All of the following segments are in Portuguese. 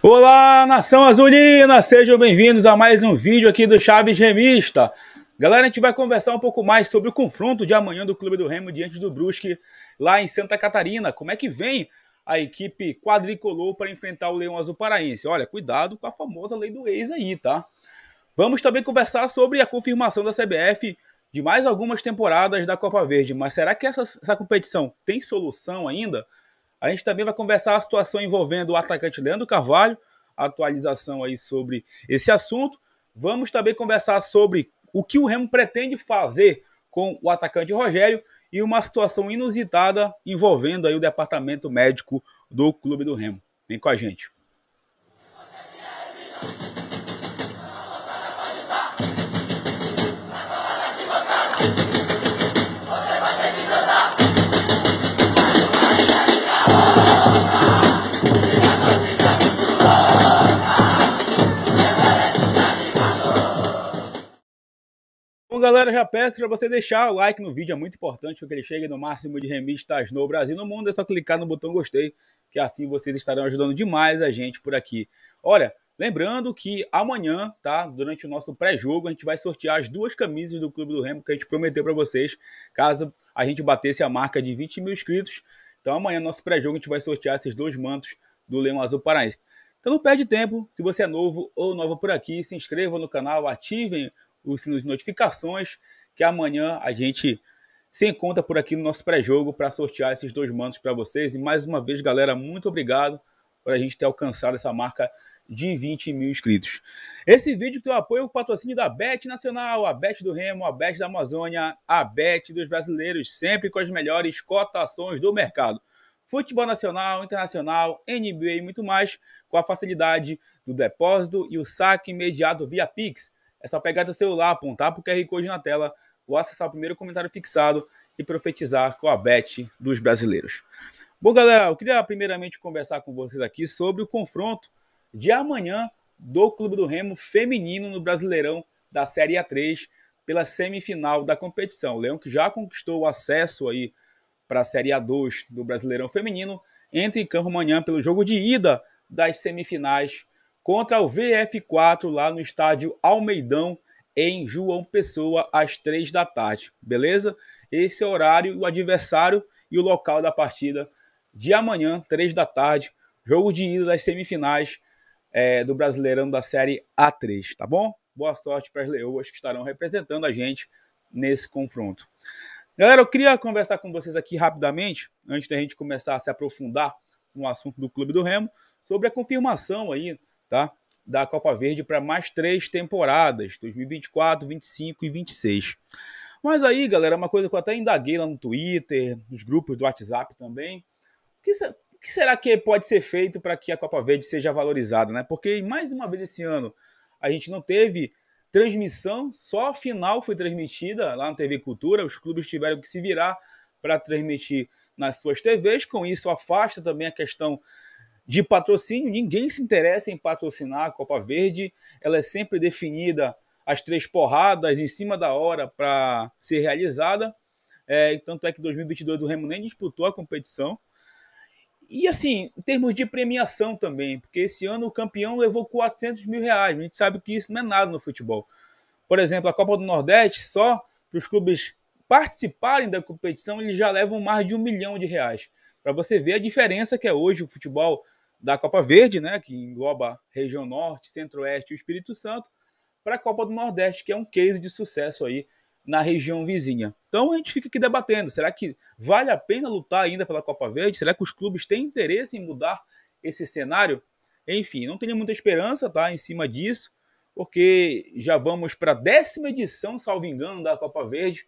Olá, nação azulina! Sejam bem-vindos a mais um vídeo aqui do Chaves Remista. Galera, a gente vai conversar um pouco mais sobre o confronto de amanhã do Clube do Remo diante do Brusque, lá em Santa Catarina. Como é que vem a equipe quadricolor para enfrentar o Leão Azul Paraense? Olha, cuidado com a famosa lei do ex aí, tá? Vamos também conversar sobre a confirmação da CBF de mais algumas temporadas da Copa Verde. Mas será que essa, essa competição tem solução ainda? A gente também vai conversar a situação envolvendo o atacante Leandro Carvalho, atualização aí sobre esse assunto. Vamos também conversar sobre o que o Remo pretende fazer com o atacante Rogério e uma situação inusitada envolvendo aí o departamento médico do Clube do Remo. Vem com a gente. Bom, galera, já peço para você deixar o like no vídeo, é muito importante para que ele chegue no máximo de remistas no Brasil no mundo. É só clicar no botão gostei, que assim vocês estarão ajudando demais a gente por aqui. Olha, lembrando que amanhã, tá, durante o nosso pré-jogo, a gente vai sortear as duas camisas do Clube do Remo que a gente prometeu para vocês, caso a gente batesse a marca de 20 mil inscritos. Então amanhã, no nosso pré-jogo, a gente vai sortear esses dois mantos do Leão Azul Paraense. Então não perde tempo, se você é novo ou nova por aqui, se inscreva no canal, ativem o sino de notificações, que amanhã a gente se encontra por aqui no nosso pré-jogo para sortear esses dois mantos para vocês. E mais uma vez, galera, muito obrigado por a gente ter alcançado essa marca de 20 mil inscritos. Esse vídeo tem o apoio o patrocínio da Bet Nacional, a Bet do Remo, a Bet da Amazônia, a Bet dos brasileiros, sempre com as melhores cotações do mercado. Futebol nacional, internacional, NBA e muito mais, com a facilidade do depósito e o saque imediato via Pix. É só pegar teu celular, apontar para o QR Code na tela ou acessar o primeiro comentário fixado e profetizar com a bet dos brasileiros. Bom, galera, eu queria primeiramente conversar com vocês aqui sobre o confronto de amanhã do Clube do Remo feminino no Brasileirão da Série A3 pela semifinal da competição. O Leão que já conquistou o acesso aí para a Série A2 do Brasileirão feminino entra em campo amanhã pelo jogo de ida das semifinais contra o VF4 lá no estádio Almeidão, em João Pessoa, às três da tarde, beleza? Esse é o horário, o adversário e o local da partida de amanhã, três da tarde, jogo de ida das semifinais é, do Brasileirão da Série A3, tá bom? Boa sorte para as leoas que estarão representando a gente nesse confronto. Galera, eu queria conversar com vocês aqui rapidamente, antes da gente começar a se aprofundar no assunto do Clube do Remo, sobre a confirmação aí tá? da Copa Verde para mais três temporadas, 2024, 25 e 26. Mas aí, galera, uma coisa que eu até indaguei lá no Twitter, nos grupos do WhatsApp também, o que, que, será que pode ser feito para que a Copa Verde seja valorizada, né? Porque mais uma vez esse ano a gente não teve transmissão, só a final foi transmitida lá na TV Cultura, os clubes tiveram que se virar para transmitir nas suas TVs, com isso afasta também a questão de patrocínio, ninguém se interessa em patrocinar a Copa Verde, ela é sempre definida as três porradas em cima da hora para ser realizada. É, tanto é que em 2022 o Remo nem disputou a competição. E assim, em termos de premiação também, porque esse ano o campeão levou 400 mil reais. A gente sabe que isso não é nada no futebol. Por exemplo, a Copa do Nordeste, só para os clubes participarem da competição, eles já levam mais de um milhão de reais. Para você ver a diferença que é hoje o futebol da Copa Verde, né, que engloba região norte, centro-oeste e o Espírito Santo, para a Copa do Nordeste, que é um case de sucesso aí na região vizinha. Então a gente fica aqui debatendo, será que vale a pena lutar ainda pela Copa Verde? Será que os clubes têm interesse em mudar esse cenário? Enfim, não tenho muita esperança, tá, em cima disso, porque já vamos para a décima edição, salvo engano, da Copa Verde,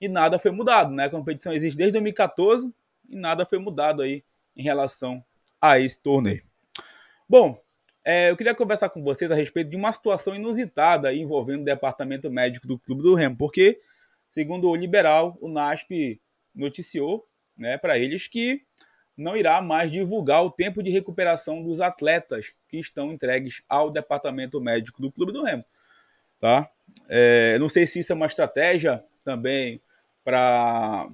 e nada foi mudado, né? A competição existe desde 2014 e nada foi mudado aí em relação a esse torneio. Bom, é, eu queria conversar com vocês a respeito de uma situação inusitada envolvendo o departamento médico do Clube do Remo, porque, segundo o Liberal, o NASP noticiou né, para eles que não irá mais divulgar o tempo de recuperação dos atletas que estão entregues ao departamento médico do Clube do Remo. Tá? É, não sei se isso é uma estratégia também para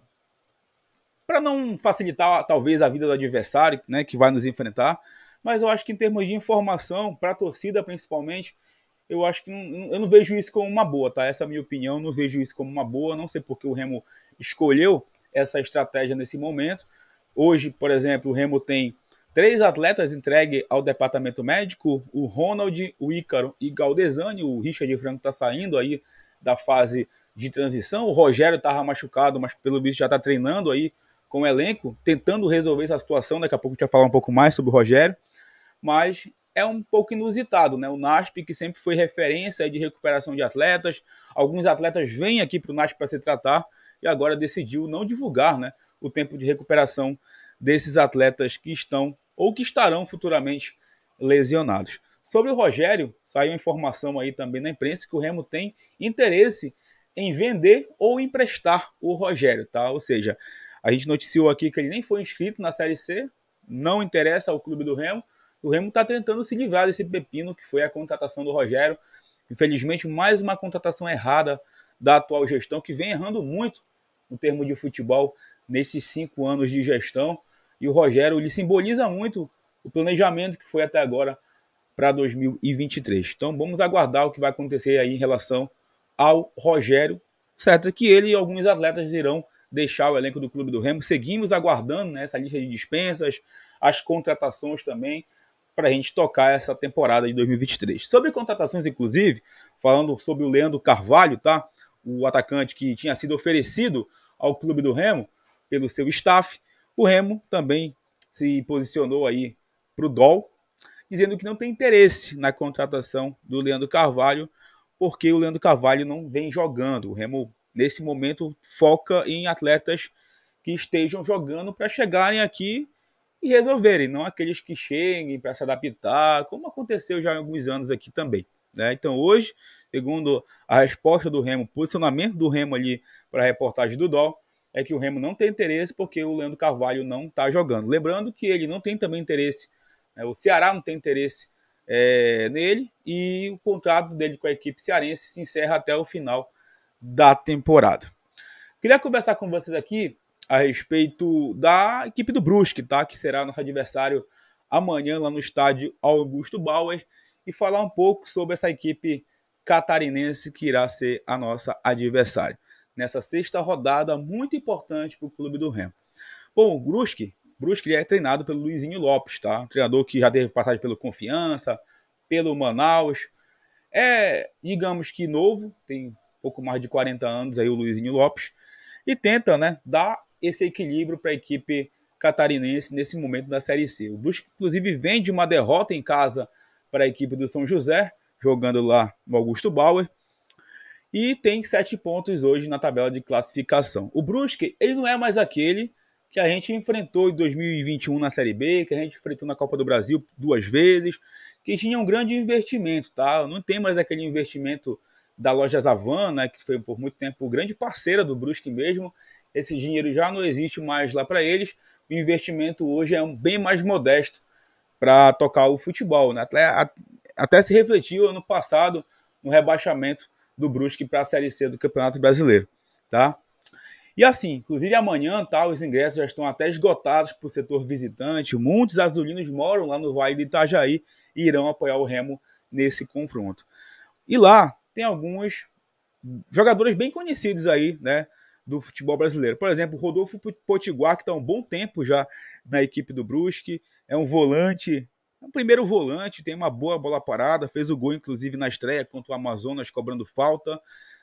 para não facilitar talvez a vida do adversário, né, que vai nos enfrentar. Mas eu acho que em termos de informação para a torcida principalmente, eu acho que não, eu não vejo isso como uma boa, tá? Essa é a minha opinião, não vejo isso como uma boa, não sei porque o Remo escolheu essa estratégia nesse momento. Hoje, por exemplo, o Remo tem Três atletas entregue ao departamento médico: o Ronald, o Ícaro e Galdesani. O Richard Franco está saindo aí da fase de transição. O Rogério estava machucado, mas pelo visto já está treinando aí com o elenco, tentando resolver essa situação. Daqui a pouco a gente vai falar um pouco mais sobre o Rogério. Mas é um pouco inusitado, né? O NASP, que sempre foi referência de recuperação de atletas, alguns atletas vêm aqui para o NASP para se tratar e agora decidiu não divulgar, né, o tempo de recuperação desses atletas que estão ou que estarão futuramente lesionados. Sobre o Rogério, saiu informação aí também na imprensa que o Remo tem interesse em vender ou emprestar o Rogério, tá? Ou seja, a gente noticiou aqui que ele nem foi inscrito na Série C, não interessa ao clube do Remo. O Remo está tentando se livrar desse pepino que foi a contratação do Rogério. Infelizmente, mais uma contratação errada da atual gestão, que vem errando muito no termo de futebol nesses cinco anos de gestão. E o Rogério ele simboliza muito o planejamento que foi até agora para 2023. Então vamos aguardar o que vai acontecer aí em relação ao Rogério, certo? É que ele e alguns atletas irão deixar o elenco do Clube do Remo. Seguimos aguardando né, essa lista de dispensas, as contratações também, para a gente tocar essa temporada de 2023. Sobre contratações, inclusive, falando sobre o Leandro Carvalho, tá? o atacante que tinha sido oferecido ao Clube do Remo pelo seu staff, o Remo também se posicionou aí para o DOL, dizendo que não tem interesse na contratação do Leandro Carvalho, porque o Leandro Carvalho não vem jogando. O Remo nesse momento foca em atletas que estejam jogando para chegarem aqui e resolverem, não aqueles que cheguem para se adaptar, como aconteceu já há alguns anos aqui também. Né? Então, hoje, segundo a resposta do Remo, posicionamento do Remo ali para a reportagem do Dó, é que o Remo não tem interesse porque o Leandro Carvalho não está jogando. Lembrando que ele não tem também interesse, né? o Ceará não tem interesse é, nele e o contrato dele com a equipe cearense se encerra até o final da temporada. Queria conversar com vocês aqui a respeito da equipe do Brusque, tá? Que será nosso adversário amanhã lá no estádio Augusto Bauer e falar um pouco sobre essa equipe catarinense que irá ser a nossa adversária nessa sexta rodada muito importante para o clube do Remo. Bom, o Brusque, Brusque é treinado pelo Luizinho Lopes, tá? Um treinador que já teve passagem pelo Confiança, pelo Manaus. É, digamos que novo, tem pouco mais de 40 anos, aí o Luizinho Lopes, e tenta né, dar esse equilíbrio para a equipe catarinense nesse momento da Série C. O Brusque, inclusive, vem de uma derrota em casa para a equipe do São José, jogando lá no Augusto Bauer, e tem sete pontos hoje na tabela de classificação. O Brusque, ele não é mais aquele que a gente enfrentou em 2021 na Série B, que a gente enfrentou na Copa do Brasil duas vezes, que tinha um grande investimento, tá? Não tem mais aquele investimento da loja Zavan, né, que foi por muito tempo grande parceira do Brusque mesmo. Esse dinheiro já não existe mais lá para eles. O investimento hoje é bem mais modesto para tocar o futebol. Né? Até, até se refletiu ano passado no rebaixamento do Brusque para a Série C do Campeonato Brasileiro. Tá? E assim, inclusive amanhã, tá, os ingressos já estão até esgotados para o setor visitante. Muitos azulinos moram lá no Vale de Itajaí e irão apoiar o Remo nesse confronto. E lá, tem alguns jogadores bem conhecidos aí, né? Do futebol brasileiro. Por exemplo, Rodolfo Potiguar, que está um bom tempo já na equipe do Brusque, é um volante, é um primeiro volante, tem uma boa bola parada, fez o gol, inclusive, na estreia contra o Amazonas, cobrando falta.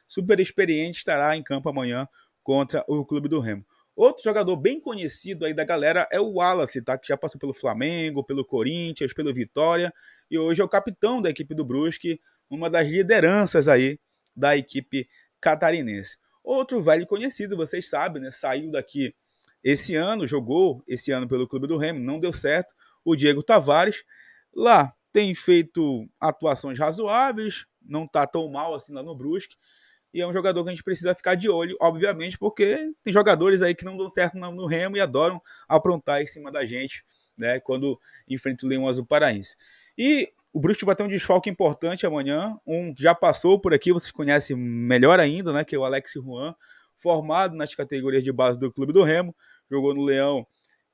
Super experiente, estará em campo amanhã contra o Clube do Remo. Outro jogador bem conhecido aí da galera é o Wallace, tá? Que já passou pelo Flamengo, pelo Corinthians, pelo Vitória e hoje é o capitão da equipe do Brusque, uma das lideranças aí da equipe catarinense. Outro velho conhecido, vocês sabem, né? Saiu daqui esse ano, jogou esse ano pelo Clube do Remo, não deu certo. O Diego Tavares lá tem feito atuações razoáveis, não tá tão mal assim lá no Brusque. E é um jogador que a gente precisa ficar de olho, obviamente, porque tem jogadores aí que não dão certo no Remo e adoram aprontar em cima da gente, né? Quando enfrenta o Leão Azul Paraense. E o Brusque vai ter um desfalque importante amanhã. Um que já passou por aqui, vocês conhecem melhor ainda, né? Que é o Alex Juan, formado nas categorias de base do Clube do Remo. Jogou no Leão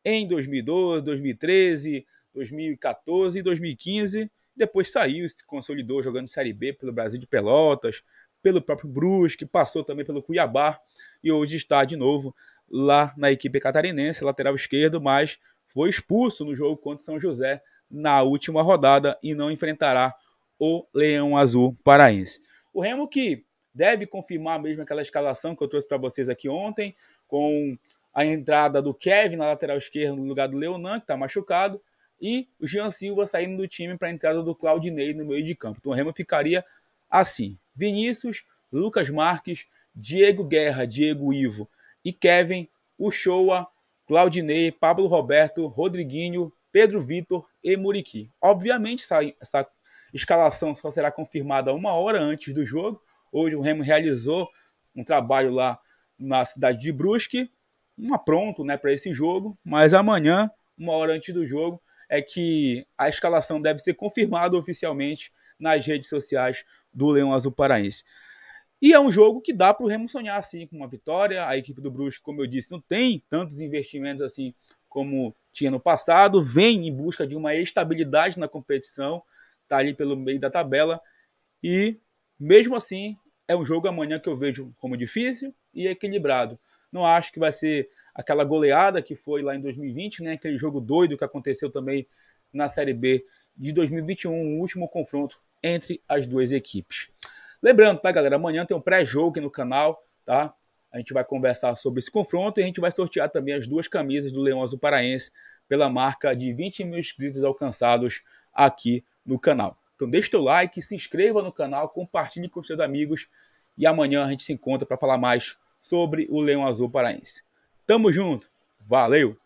em 2012, 2013, 2014 e 2015. Depois saiu, se consolidou jogando Série B pelo Brasil de Pelotas, pelo próprio Brusque, passou também pelo Cuiabá e hoje está de novo lá na equipe catarinense, lateral esquerdo, mas foi expulso no jogo contra São José na última rodada e não enfrentará o Leão Azul Paraense. O Remo que deve confirmar mesmo aquela escalação que eu trouxe para vocês aqui ontem, com a entrada do Kevin na lateral esquerda no lugar do Leonan, que está machucado, e o Jean Silva saindo do time para a entrada do Claudinei no meio de campo. Então o Remo ficaria assim: Vinícius, Lucas Marques, Diego Guerra, Diego Ivo e Kevin, Uchoa, Claudinei, Pablo Roberto, Rodriguinho, Pedro Vitor e Muriqui. Obviamente, essa, essa escalação só será confirmada uma hora antes do jogo. Hoje o Remo realizou um trabalho lá na cidade de Brusque, um apronto né, para esse jogo, mas amanhã, uma hora antes do jogo, é que a escalação deve ser confirmada oficialmente nas redes sociais do Leão Azul Paraense. E é um jogo que dá para o Remo sonhar assim com uma vitória. A equipe do Brusque, como eu disse, não tem tantos investimentos assim como tinha no passado, vem em busca de uma estabilidade na competição, está ali pelo meio da tabela e mesmo assim é um jogo amanhã que eu vejo como difícil e equilibrado. Não acho que vai ser aquela goleada que foi lá em 2020, né? Aquele jogo doido que aconteceu também na Série B de 2021, o último confronto entre as duas equipes. Lembrando, tá, galera? Amanhã tem um pré-jogo aqui no canal, tá? A gente vai conversar sobre esse confronto e a gente vai sortear também as duas camisas do Leão Azul Paraense pela marca de 20 mil inscritos alcançados aqui no canal. Então deixe o like, se inscreva no canal, compartilhe com seus amigos e amanhã a gente se encontra para falar mais sobre o Leão Azul Paraense. Tamo junto, valeu!